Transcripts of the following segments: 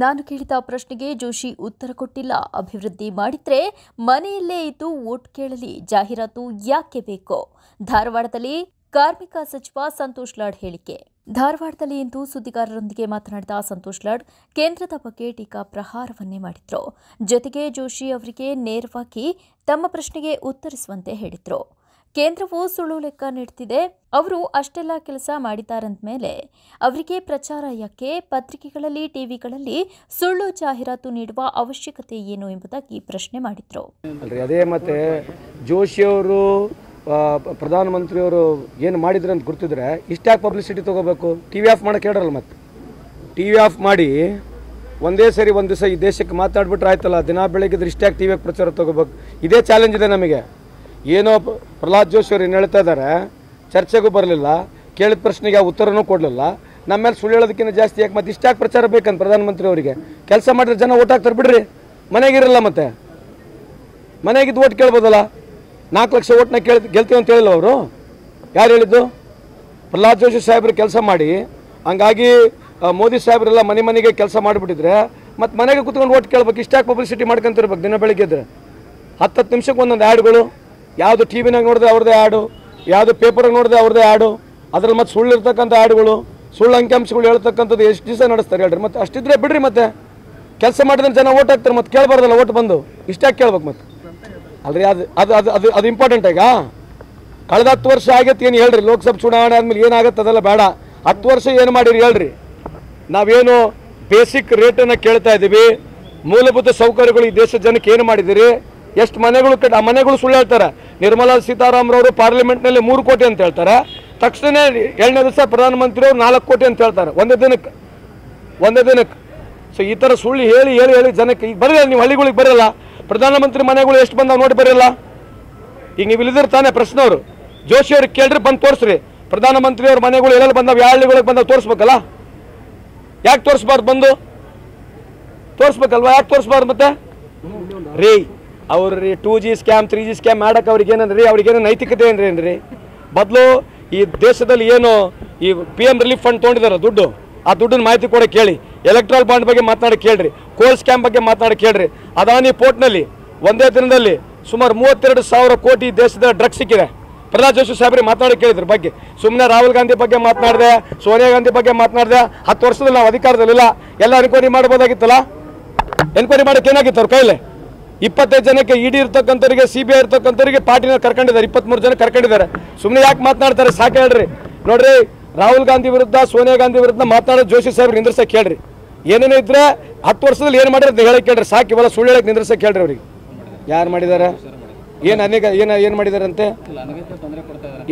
ನಾನು ಕೇಳಿದ ಪ್ರಶ್ನೆಗೆ ಜೋಶಿ ಉತ್ತರ ಕೊಟ್ಟಿಲ್ಲ ಅಭಿವೃದ್ಧಿ ಮಾಡಿದ್ರೆ ಮನೆಯಲ್ಲೇ ಇದ್ದು ಓಟ್ ಕೇಳಲಿ ಜಾಹೀರಾತು ಯಾಕೆ ಬೇಕು ಧಾರವಾಡದಲ್ಲಿ ಕಾರ್ಮಿಕ ಸಚಿವ ಸಂತೋಷ್ ಲಾಡ್ ಹೇಳಿಕೆ ಧಾರವಾಡದಲ್ಲಿ ಇಂದು ಸುದ್ದಿಗಾರರೊಂದಿಗೆ ಮಾತನಾಡಿದ ಸಂತೋಷ್ ಲಾಡ್ ಕೇಂದ್ರದ ಬಗ್ಗೆ ಟೀಕಾ ಪ್ರಹಾರವನ್ನೇ ಮಾಡಿದ್ರು ಜೊತೆಗೆ ಜೋಶಿ ಅವರಿಗೆ ನೇರವಾಗಿ ತಮ್ಮ ಪ್ರಶ್ನೆಗೆ ಉತ್ತರಿಸುವಂತೆ ಹೇಳಿದ್ರು ಕೇಂದ್ರವು ಸುಳ್ಳು ಲೆಕ್ಕ ನೀಡ್ತಿದೆ ಅವರು ಅಷ್ಟೆಲ್ಲ ಕೆಲಸ ಮೇಲೆ ಅವರಿಗೆ ಪ್ರಚಾರ ಯಾಕೆ ಪತ್ರಿಕೆಗಳಲ್ಲಿ ಟಿವಿಗಳಲ್ಲಿ ಸುಳ್ಳು ಜಾಹೀರಾತು ನೀಡುವ ಅವಶ್ಯಕತೆ ಏನು ಎಂಬುದಾಗಿ ಪ್ರಶ್ನೆ ಮಾಡಿದ್ರು ಅದೇ ಮತ್ತೆ ಜೋಶಿ ಅವರು ಪ್ರಧಾನಮಂತ್ರಿಯವರು ಏನು ಮಾಡಿದ್ರು ಅಂತ ಗೊತ್ತಿದ್ರೆ ಇಷ್ಟ ಪಬ್ಲಿಸಿಟಿ ತಗೋಬೇಕು ಟಿವಿ ಆಫ್ ಮಾಡಕ್ಕೆ ಹೇಳಲ್ಲ ಮತ್ತೆ ಟಿವಿ ಆಫ್ ಮಾಡಿ ಒಂದೇ ಸರಿ ಒಂದು ದಿವಸ ಈ ದೇಶಕ್ಕೆ ಮಾತಾಡ್ಬಿಟ್ರೆ ಆಯ್ತಲ್ಲ ದಿನ ಬೆಳಗ್ಗೆ ಇದ್ರೆ ಟಿವಿಯಾಗಿ ಪ್ರಚಾರ ತಗೋಬೇಕು ಇದೇ ಚಾಲೆಂಜ್ ಇದೆ ನಮಗೆ ಏನೋ ಪ್ರಹ್ಲಾದ್ ಜೋಶಿ ಅವ್ರು ಏನು ಹೇಳ್ತಾ ಇದ್ದಾರೆ ಚರ್ಚೆಗೂ ಬರಲಿಲ್ಲ ಕೇಳಿದ ಪ್ರಶ್ನೆಗೆ ಆ ಉತ್ತರನೂ ಕೊಡಲಿಲ್ಲ ನಮ್ಮ ಮೇಲೆ ಸುಳ್ಳು ಹೇಳೋದಕ್ಕಿಂತ ಜಾಸ್ತಿ ಯಾಕೆ ಮತ್ತೆ ಇಷ್ಟಾಗಿ ಪ್ರಚಾರ ಬೇಕಂತ ಪ್ರಧಾನಮಂತ್ರಿ ಅವರಿಗೆ ಕೆಲಸ ಮಾಡಿದ್ರೆ ಜನ ಓಟ್ ಹಾಕ್ತಾರೆ ಬಿಡ್ರಿ ಮನೆಗಿರಲ್ಲ ಮತ್ತೆ ಮನೆಗಿದ್ದು ಓಟ್ ಕೇಳ್ಬೋದಲ್ಲ ನಾಲ್ಕು ಲಕ್ಷ ಓಟ್ನ ಕೇಳಿ ಗೆಲ್ತೀವಿ ಅಂತ ಹೇಳಿಲ್ಲ ಅವರು ಯಾರು ಹೇಳಿದ್ದು ಪ್ರಹ್ಲಾದ್ ಜೋಶಿ ಸಾಹೇಬ್ರು ಕೆಲಸ ಮಾಡಿ ಹಂಗಾಗಿ ಮೋದಿ ಸಾಹೇಬ್ರೆಲ್ಲ ಮನೆ ಮನೆಗೆ ಕೆಲಸ ಮಾಡಿಬಿಟ್ಟಿದ್ರೆ ಮತ್ತು ಮನೆಗೆ ಕುತ್ಕೊಂಡು ಓಟ್ ಕೇಳ್ಬೇಕು ಇಷ್ಟಾಗಿ ಪಬ್ಲಿಸಿಟಿ ಮಾಡ್ಕೊಂತಿರ್ಬೇಕು ದಿನ ಬೆಳಿಗ್ಗೆ ಇದ್ರೆ ಹತ್ತು ಹತ್ತು ನಿಮಿಷಕ್ಕೆ ಒಂದೊಂದು ಆ್ಯಡ್ಗಳು ಯಾವುದು ಟಿ ವಿನಾಗ ನೋಡಿದ್ರೆ ಅವ್ರದ್ದೇ ಆಡು ಯಾವುದು ಪೇಪರಾಗ ನೋಡಿದ್ರೆ ಅವ್ರದ್ದೇ ಆಡು ಅದ್ರಲ್ಲಿ ಮತ್ತೆ ಸುಳ್ಳು ಇರ್ತಕ್ಕಂಥ ಹಾಡುಗಳು ಸುಳ್ಳು ಅಂಕಿಂಶಗಳು ಹೇಳ್ತಕ್ಕಂಥದ್ದು ಎಷ್ಟು ದಿವಸ ನಡೆಸ್ತಾರೆ ಹೇಳ್ರಿ ಮತ್ತೆ ಅಷ್ಟಿದ್ರೆ ಬಿಡ್ರಿ ಮತ್ತೆ ಕೆಲಸ ಮಾಡಿದ್ರೆ ಜನ ಓಟ್ ಹಾಕ್ತಾರೆ ಮತ್ತೆ ಕೇಳಬಾರ್ದಲ್ಲ ಓಟ್ ಬಂದು ಇಷ್ಟಾಗಿ ಕೇಳ್ಬೇಕು ಮತ್ತೆ ಅಲ್ರಿ ಅದು ಅದು ಅದು ಅದು ಅದು ಇಂಪಾರ್ಟೆಂಟ್ ಈಗ ಕಳೆದ ಹತ್ತು ವರ್ಷ ಆಗೈತೆ ಏನು ಹೇಳ್ರಿ ಲೋಕಸಭೆ ಚುನಾವಣೆ ಆದಮೇಲೆ ಏನಾಗತ್ತೆ ಅದೆಲ್ಲ ಬೇಡ ಹತ್ತು ವರ್ಷ ಏನು ಮಾಡಿರಿ ಹೇಳ್ರಿ ನಾವೇನು ಬೇಸಿಕ್ ರೇಟನ್ನು ಕೇಳ್ತಾ ಇದ್ದೀವಿ ಮೂಲಭೂತ ಸೌಕರ್ಯಗಳು ಈ ದೇಶದ ಜನಕ್ಕೆ ಏನು ಮಾಡಿದ್ದೀರಿ ಎಷ್ಟು ಮನೆಗಳು ಕಟ್ಟ ಆ ಮನೆಗಳು ಸುಳ್ಳು ಹೇಳ್ತಾರೆ ನಿರ್ಮಲಾ ಸೀತಾರಾಮರವರು ಪಾರ್ಲಿಮೆಂಟ್ನಲ್ಲಿ ಮೂರು ಕೋಟಿ ಅಂತ ಹೇಳ್ತಾರೆ ತಕ್ಷಣ ಎರಡನೇ ದಿವಸ ಪ್ರಧಾನಮಂತ್ರಿಯವರು ನಾಲ್ಕು ಕೋಟಿ ಅಂತ ಹೇಳ್ತಾರೆ ಒಂದೇ ದಿನಕ್ಕೆ ಒಂದೇ ದಿನಕ್ಕೆ ಸೊ ಈ ಥರ ಸುಳ್ಳು ಹೇಳಿ ಹೇಳಿ ಹೇಳಿ ಜನಕ್ಕೆ ಈಗ ಬರಲ್ಲ ನೀವು ಹಳ್ಳಿಗಳಿಗೆ ಬರಲ್ಲ ಪ್ರಧಾನಮಂತ್ರಿ ಮನೆಗಳು ಎಷ್ಟು ಬಂದಾವ ನೋಡಿ ಬರೋಲ್ಲ ಈಗ ನೀವು ಇಲ್ಲಿದ್ರೆ ತಾನೇ ಪ್ರಶ್ನೆ ಅವರು ಜೋಶಿ ಕೇಳ್ರಿ ಬಂದು ತೋರಿಸ್ರಿ ಪ್ರಧಾನಮಂತ್ರಿ ಅವ್ರ ಮನೆಗಳು ಎಲ್ಲ ಬಂದಾವ ಯಾವ ಹಳ್ಳಿಗಳಿಗೆ ಬಂದವು ತೋರಿಸ್ಬೇಕಲ್ಲ ಯಾಕೆ ತೋರಿಸ್ಬಾರ್ದು ಬಂದು ತೋರಿಸ್ಬೇಕಲ್ವಾ ಯಾಕೆ ತೋರಿಸ್ಬಾರ್ದು ಮತ್ತೆ ರೇ ಅವ್ರು ರೀ two G scam three G scam ಮಾಡೋಕೆ ಅವ್ರಿಗೆ ಏನಂದ್ರಿ ಅವ್ರಿಗೇನು ನೈತಿಕತೆ ಏನ್ರಿ ಏನ್ರಿ ಬದಲು ಈ ದೇಶದಲ್ಲಿ ಏನು ಈ ಪಿ ಎಮ್ ರಿಲೀಫ್ ಫಂಡ್ ತೊಗೊಂಡಿದ್ದಾರೆ ದುಡ್ಡು ಆ ದುಡ್ಡಿನ ಮಾಹಿತಿ ಕೂಡ ಕೇಳಿ ಎಲೆಕ್ಟ್ರಾಲ್ ಬಾಂಡ್ ಬಗ್ಗೆ ಮಾತನಾಡಿ ಕೇಳ್ರಿ ಕೋಲ್ ಸ್ಕ್ಯಾಮ್ ಬಗ್ಗೆ ಮಾತನಾಡಿ ಕೇಳ್ರಿ ಅದಾನಿ ಪೋರ್ಟ್ನಲ್ಲಿ ಒಂದೇ ದಿನದಲ್ಲಿ ಸುಮಾರು ಮೂವತ್ತೆರಡು ಸಾವಿರ ಕೋಟಿ ದೇಶದ ಡ್ರಗ್ಸ್ ಸಿಕ್ಕಿದೆ ಪ್ರಹ್ಲಾದ್ ಜೋಶಿ ಸಾಹೇಬ್ರಿ ಮಾತಾಡಿ ಕೇಳಿದ್ರು ಬಗ್ಗೆ ಸುಮ್ಮನೆ ರಾಹುಲ್ ಗಾಂಧಿ ಬಗ್ಗೆ ಮಾತನಾಡಿದೆ ಸೋನಿಯಾ ಗಾಂಧಿ ಬಗ್ಗೆ ಮಾತನಾಡಿದೆ ಹತ್ತು ವರ್ಷದಲ್ಲಿ ನಾವು ಅಧಿಕಾರದಲ್ಲಿಲ್ಲ ಎಲ್ಲ ಎನ್ಕ್ವೈರಿ ಮಾಡ್ಬೋದಾಗಿತ್ತಲ್ಲ ಎನ್ಕ್ವೈರಿ ಮಾಡೋಕ್ಕೆ ಏನಾಗಿತ್ತು ಅವ್ರ ಕೈಲೇ ಇಪ್ಪತ್ತೈದು ಜನಕ್ಕೆ ಇಡಿ ಇರ್ತಕ್ಕಂಥವ್ರಿಗೆ ಸಿ ಬಿ ಐ ಇರ್ತಕ್ಕಂಥವ್ರಿಗೆ ಪಾರ್ಟಿನ ಕರ್ಕೊಂಡಿದ್ದಾರೆ ಮೂರು ಜನ ಕರ್ಕೊಂಡಿದ್ದಾರೆ ಸುಮ್ಮನೆ ಯಾಕೆ ಮಾತನಾಡ್ತಾರೆ ಸಾಕು ಹೇಳ್ರಿ ನೋಡ್ರಿ ರಾಹುಲ್ ಗಾಂಧಿ ವಿರುದ್ಧ ಸೋನಿಯಾ ಗಾಂಧಿ ವಿರುದ್ಧ ಮಾತನಾಡೋ ಜೋಶಿ ಸಾಹೇಬ್ರು ನಿಂದ್ರಸಕ್ಕೆ ಕೇಳ್ರಿ ಏನೇನು ಇದ್ರೆ ಹತ್ತು ವರ್ಷದಲ್ಲಿ ಏನು ಮಾಡಿದ್ರೆ ಹೇಳಕ್ಕೆ ಕೇಳ್ರಿ ಸಾಕು ಇವೆಲ್ಲ ಸುಳ್ಳು ಹೇಳಕ್ಕೆ ನಿಂದ್ರಸಕ್ಕೆ ಕೇಳ್ರಿ ಅವ್ರಿಗೆ ಯಾರು ಮಾಡಿದ್ದಾರೆ ಏನು ಅನೇಕ ಏನು ಏನು ಮಾಡಿದಾರಂತೆ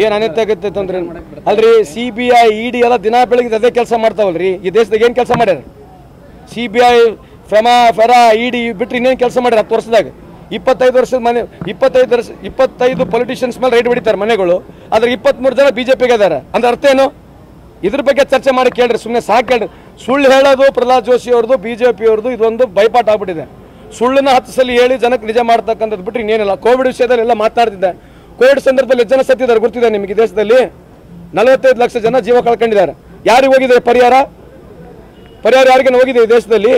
ಏನು ಅನೇಕ ಆಗುತ್ತೆ ತೊಂದರೆ ಅಲ್ರಿ C B I E D ಎಲ್ಲ ದಿನ ಬೆಳಗ್ಗೆ ಅದೇ ಕೆಲಸ ಮಾಡ್ತಾವಲ್ರಿ ಈ ದೇಶದಾಗ ಏನು ಕೆಲಸ ಮಾಡ್ಯಾರ ಸಿ ಬಿ ಐ ಫ್ರಮ ಫೆರ ಇಡಿ ಬಿಟ್ಟರೆ ಇನ್ನೇನು ಕೆಲಸ ಮಾಡಿರಿ ಹತ್ತು ವರ್ಷದಾಗ ಇಪ್ಪತ್ತೈದು ವರ್ಷದ ಮನೆ ಇಪ್ಪತ್ತೈದು ವರ್ಷ ಇಪ್ಪತ್ತೈದು ಪೊಲಿಟಿಷಿಯನ್ಸ್ ಮೇಲೆ ರೈಟ್ ಬಿಡಿತಾರೆ ಮನೆಗಳು ಆದರೆ ಇಪ್ಪತ್ತ್ಮೂರು ಜನ ಬಿ ಜೆ ಪಿಗೆ ಇದ್ದಾರೆ ಅಂದ್ರೆ ಅರ್ಥ ಏನು ಇದ್ರ ಬಗ್ಗೆ ಚರ್ಚೆ ಮಾಡಿ ಕೇಳ್ರಿ ಸುಮ್ಮನೆ ಸಾಕು ಕೇಳ್ರಿ ಸುಳ್ಳು ಹೇಳೋದು ಪ್ರಹ್ಲಾದ್ ಜೋಶಿ ಅವ್ರದ್ದು ಬಿ ಜೆ ಪಿಯವ್ರದ್ದು ಇದೊಂದು ಬೈಪಾಟ್ ಆಗ್ಬಿಟ್ಟಿದೆ ಸುಳ್ಳನ್ನ ಹತ್ತು ಸಲ ಹೇಳಿ ಜನಕ್ಕೆ ನಿಜ ಮಾಡ್ತಕ್ಕಂಥದ್ದು ಬಿಟ್ಟರೆ ಇನ್ನೇನಿಲ್ಲ ಕೋವಿಡ್ ವಿಷಯದಲ್ಲಿ ಎಲ್ಲ ಮಾತಾಡ್ತಿದ್ದೆ ಕೋವಿಡ್ ಸಂದರ್ಭದಲ್ಲಿ ಜನ ಸತ್ತಿದ್ದಾರೆ ಗೊತ್ತಿದೆ ನಿಮಗೆ ದೇಶದಲ್ಲಿ ನಲವತ್ತೈದು ಲಕ್ಷ ಜನ ಜೀವ ಕಳ್ಕೊಂಡಿದ್ದಾರೆ ಯಾರಿಗೆ ಹೋಗಿದೆ ಪರಿಹಾರ ಪರಿಹಾರ ಯಾರಿಗೇನು ಹೋಗಿದೆ ದೇಶದಲ್ಲಿ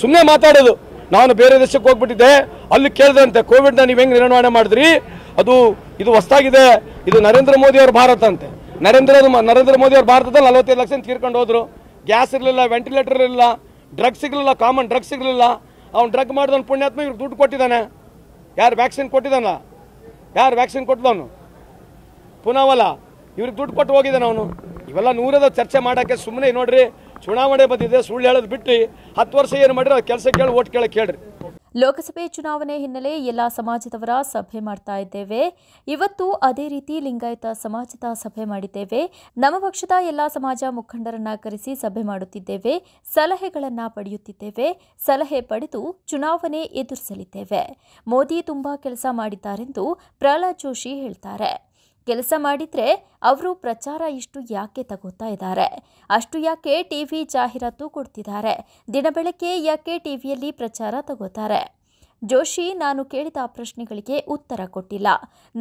ಸುಮ್ಮನೆ ಮಾತಾಡೋದು ನಾನು ಬೇರೆ ದೇಶಕ್ಕೆ ಹೋಗ್ಬಿಟ್ಟಿದ್ದೆ ಅಲ್ಲಿ ಕೇಳಿದಂತೆ ಕೋವಿಡ್ನ ನೀವು ಹೆಂಗೆ ನಿರ್ವಹಣೆ ಮಾಡಿದ್ರಿ ಅದು ಇದು ಹೊಸ್ತಾಗಿದೆ ಇದು ನರೇಂದ್ರ ಮೋದಿ ಅವ್ರ ಭಾರತ ಅಂತೆ ನರೇಂದ್ರ ನರೇಂದ್ರ ಮೋದಿ ಅವ್ರ ಭಾರತದಲ್ಲಿ ನಲವತ್ತೈದು ಲಕ್ಷ ತೀರ್ಕೊಂಡು ಹೋದ್ರು ಗ್ಯಾಸ್ ಇರಲಿಲ್ಲ ವೆಂಟಿಲೇಟರ್ ಇರಲಿಲ್ಲ ಡ್ರಗ್ಸ್ ಸಿಗಲಿಲ್ಲ ಕಾಮನ್ ಡ್ರಗ್ಸ್ ಸಿಗಲಿಲ್ಲ ಅವ್ನು ಡ್ರಗ್ ಮಾಡಿದವ್ನು ಪುಣ್ಯಾತ್ಮ ಇವ್ರು ದುಡ್ಡು ಕೊಟ್ಟಿದ್ದಾನೆ ಯಾರು ವ್ಯಾಕ್ಸಿನ್ ಕೊಟ್ಟಿದ್ದಾನ ಯಾರು ವ್ಯಾಕ್ಸಿನ್ ಕೊಟ್ಟಿದವನು ಪುನಃವಲ್ಲ ಇವ್ರಿಗೆ ದುಡ್ಡು ಕೊಟ್ಟು ಹೋಗಿದ್ದಾನೆ ಅವನು ಇವೆಲ್ಲ ನೂರದ ಚರ್ಚೆ ಮಾಡೋಕ್ಕೆ ಸುಮ್ಮನೆ ನೋಡ್ರಿ ಚುನಾವಣೆ ಬಂದಿದೆ ಸುಳ್ಳು ಹೇಳೋದು ಬಿಟ್ಟು ಹತ್ತು ವರ್ಷ ಏನು ಮಾಡಿರೋ ಕೆಲಸ ಕೇಳಿ ಓಟ್ ಕೇಳಿ ಕೇಳ್ರಿ ಲೋಕಸಭೆ ಚುನಾವಣೆ ಹಿನ್ನೆಲೆ ಎಲ್ಲ ಸಮಾಜದವರ ಸಭೆ ಮಾಡ್ತಾ ಇದ್ದೇವೆ ಇವತ್ತು ಅದೇ ರೀತಿ ಲಿಂಗಾಯತ ಸಮಾಜದ ಸಭೆ ಮಾಡಿದ್ದೇವೆ ನಮ್ಮ ಪಕ್ಷದ ಎಲ್ಲ ಸಮಾಜ ಮುಖಂಡರನ್ನ ಕರೆಸಿ ಸಭೆ ಮಾಡುತ್ತಿದ್ದೇವೆ ಸಲಹೆಗಳನ್ನ ಪಡೆಯುತ್ತಿದ್ದೇವೆ ಸಲಹೆ ಪಡೆದು ಚುನಾವಣೆ ಎದುರಿಸಲಿದ್ದೇವೆ ಮೋದಿ ತುಂಬಾ ಕೆಲಸ ಮಾಡಿದ್ದಾರೆಂದು ಪ್ರಹ್ಲಾದ್ ಜೋಶಿ ಹೇಳ್ತಾರೆ ಕೆಲಸ ಮಾಡಿದರೆ ಅವರು ಪ್ರಚಾರ ಇಷ್ಟು ಯಾಕೆ ತಗೋತಾ ಇದ್ದಾರೆ ಅಷ್ಟು ಯಾಕೆ ಟಿ ವಿ ಜಾಹೀರಾತು ಕೊಡ್ತಿದ್ದಾರೆ ದಿನ ಬೆಳಗ್ಗೆ ಯಾಕೆ ಟಿವಿಯಲ್ಲಿ ಪ್ರಚಾರ ತಗೋತಾರೆ ಜೋಶಿ ನಾನು ಕೇಳಿದ ಪ್ರಶ್ನೆಗಳಿಗೆ ಉತ್ತರ ಕೊಟ್ಟಿಲ್ಲ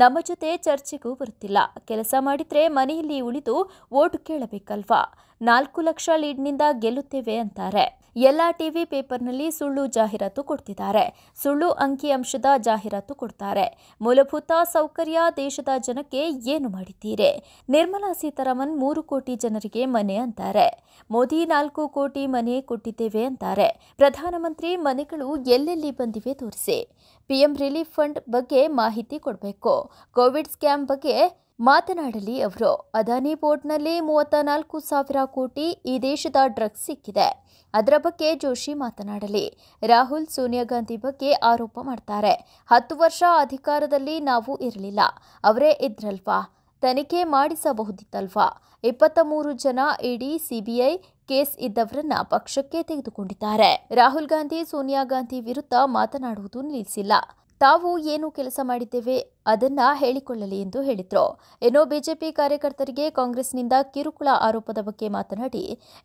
ನಮ್ಮ ಜೊತೆ ಚರ್ಚೆಗೂ ಬರುತ್ತಿಲ್ಲ ಕೆಲಸ ಮಾಡಿದರೆ ಮನೆಯಲ್ಲಿ ಉಳಿದು ಓಟು ಕೇಳಬೇಕಲ್ವಾ ನಾಲ್ಕು ಲಕ್ಷ ಲೀಡ್ನಿಂದ ಗೆಲ್ಲುತ್ತೇವೆ ಅಂತಾರೆ ಎಲ್ಲ ಟಿವಿ ಪೇಪರ್ನಲ್ಲಿ ಸುಳ್ಳು ಜಾಹೀರಾತು ಕೊಡ್ತಿದ್ದಾರೆ ಸುಳ್ಳು ಅಂಕಿಅಂಶದ ಜಾಹೀರಾತು ಕೊಡ್ತಾರೆ ಮೂಲಭೂತ ಸೌಕರ್ಯ ದೇಶದ ಜನಕ್ಕೆ ಏನು ಮಾಡಿದ್ದೀರಿ ನಿರ್ಮಲಾ ಸೀತಾರಾಮನ್ ಮೂರು ಕೋಟಿ ಜನರಿಗೆ ಮನೆ ಅಂತಾರೆ ಮೋದಿ ನಾಲ್ಕು ಕೋಟಿ ಮನೆ ಕೊಟ್ಟಿದ್ದೇವೆ ಅಂತಾರೆ ಪ್ರಧಾನಮಂತ್ರಿ ಮನೆಗಳು ಎಲ್ಲೆಲ್ಲಿ ಬಂದಿವೆ ತೋರಿಸಿ ಪಿಎಂ ರಿಲೀಫ್ ಫಂಡ್ ಬಗ್ಗೆ ಮಾಹಿತಿ ಕೊಡಬೇಕು ಕೋವಿಡ್ ಸ್ಕ್ಯಾಮ್ ಬಗ್ಗೆ ಮಾತನಾಡಲಿ ಅವರು ಅದಾನಿ ಬೋರ್ಡ್ನಲ್ಲಿ ಮೂವತ್ತ ನಾಲ್ಕು ಸಾವಿರ ಕೋಟಿ ಈ ದೇಶದ ಡ್ರಗ್ಸ್ ಸಿಕ್ಕಿದೆ ಅದರ ಬಗ್ಗೆ ಜೋಶಿ ಮಾತನಾಡಲಿ ರಾಹುಲ್ ಸೋನಿಯಾ ಗಾಂಧಿ ಬಗ್ಗೆ ಆರೋಪ ಮಾಡ್ತಾರೆ ಹತ್ತು ವರ್ಷ ಅಧಿಕಾರದಲ್ಲಿ ನಾವು ಇರಲಿಲ್ಲ ಅವರೇ ಇದ್ರಲ್ವಾ ತನಿಖೆ ಮಾಡಿಸಬಹುದಿತ್ತಲ್ವಾ ಇಪ್ಪತ್ತ ಮೂರು ಜನ ಇಡಿ ಸಿಬಿಐ ಕೇಸ್ ಇದ್ದವರನ್ನ ಪಕ್ಷಕ್ಕೆ ತೆಗೆದುಕೊಂಡಿದ್ದಾರೆ ರಾಹುಲ್ ಗಾಂಧಿ ಸೋನಿಯಾ ಗಾಂಧಿ ವಿರುದ್ಧ ಮಾತನಾಡುವುದು ನಿಲ್ಲಿಸಿಲ್ಲ ತಾವು ಏನು ಕೆಲಸ ಮಾಡಿದ್ದೇವೆ ಅದನ್ನ ಹೇಳಿಕೊಳ್ಳಲಿ ಎಂದು ಹೇಳಿದರು ಇನ್ನು ಬಿಜೆಪಿ ಕಾರ್ಯಕರ್ತರಿಗೆ ಕಾಂಗ್ರೆಸ್ನಿಂದ ಕಿರುಕುಳ ಆರೋಪದ ಬಗ್ಗೆ ಮಾತನಾಡಿ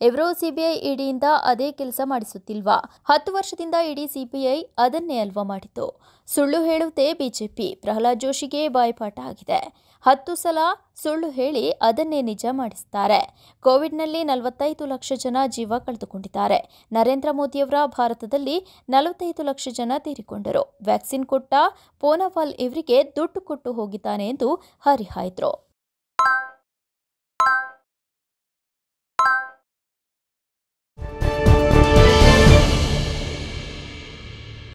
ಇವರು ಸಿಬಿಐ ಇಡಿಯಿಂದ ಅದೇ ಕೆಲಸ ಮಾಡಿಸುತ್ತಿಲ್ವಾ ಹತ್ತು ವರ್ಷದಿಂದ ಇಡೀ ಸಿಬಿಐ ಅದನ್ನೇ ಅಲ್ವಾ ಮಾಡಿತು ಸುಳ್ಳು ಹೇಳುತ್ತೆ ಬಿಜೆಪಿ ಪ್ರಹ್ಲಾದ್ ಜೋಶಿಗೆ ಬಾಯ್ಪಾಠ ಆಗಿದೆ ಹತ್ತು ಸಲ ಸುಳ್ಳು ಹೇಳಿ ಅದನ್ನೇ ನಿಜ ಮಾಡಿಸುತ್ತಾರೆ ಕೋವಿಡ್ನಲ್ಲಿ ನಲವತ್ತೈದು ಲಕ್ಷ ಜನ ಜೀವ ಕಳೆದುಕೊಂಡಿದ್ದಾರೆ ನರೇಂದ್ರ ಮೋದಿಯವರ ಭಾರತದಲ್ಲಿ ನಲವತ್ತೈದು ಲಕ್ಷ ಜನ ತೀರಿಕೊಂಡರು ವ್ಯಾಕ್ಸಿನ್ ಕೊಟ್ಟ ಪೋನವಾಲ್ ಇವರಿಗೆ ದುಡ್ಡು ಕೊಟ್ಟು ಹೋಗಿದ್ದಾನೆ ಎಂದು ಹರಿಹಾಯ್ದರು